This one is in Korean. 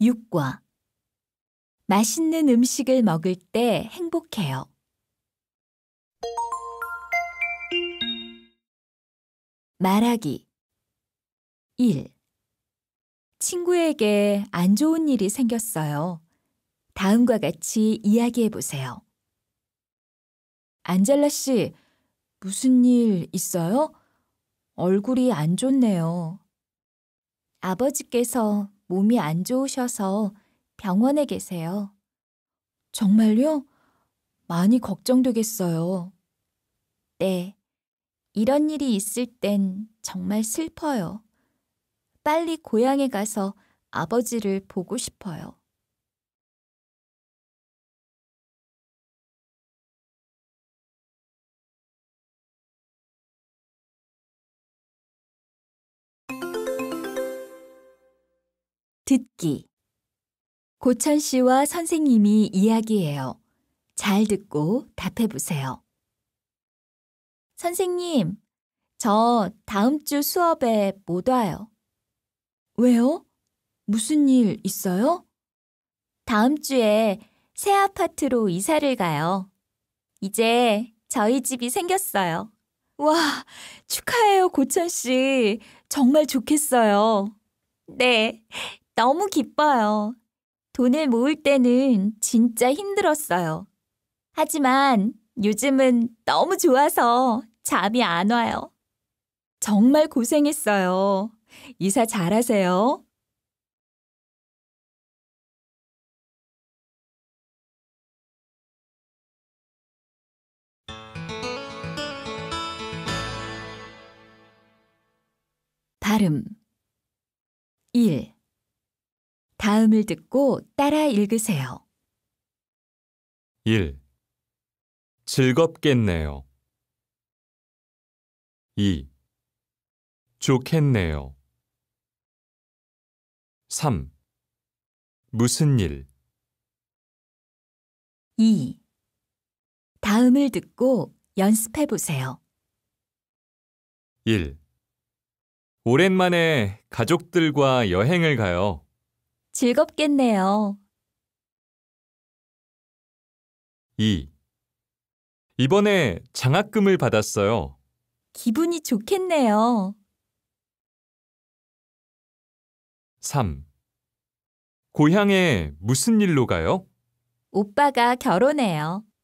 육과 맛있는 음식을 먹을 때 행복해요. 말하기 1. 친구에게 안 좋은 일이 생겼어요. 다음과 같이 이야기해 보세요. 안젤라 씨, 무슨 일 있어요? 얼굴이 안 좋네요. 아버지께서 몸이 안 좋으셔서 병원에 계세요. 정말요? 많이 걱정되겠어요. 네. 이런 일이 있을 땐 정말 슬퍼요. 빨리 고향에 가서 아버지를 보고 싶어요. 듣기. 고천 씨와 선생님이 이야기해요. 잘 듣고 답해 보세요. 선생님, 저 다음 주 수업에 못 와요. 왜요? 무슨 일 있어요? 다음 주에 새 아파트로 이사를 가요. 이제 저희 집이 생겼어요. 와, 축하해요, 고천 씨. 정말 좋겠어요. 네, 너무 기뻐요. 돈을 모을 때는 진짜 힘들었어요. 하지만 요즘은 너무 좋아서 잠이 안 와요. 정말 고생했어요. 이사 잘하세요. 발음 1. 다음을 듣고 따라 읽으세요. 1. 즐겁겠네요. 2. 좋겠네요. 3. 무슨 일? 2. 다음을 듣고 연습해 보세요. 1. 오랜만에 가족들과 여행을 가요. 즐겁겠네요. 2. 이번에 장학금을 받았어요. 기분이 좋겠네요. 3. 고향에 무슨 일로 가요? 오빠가 결혼해요.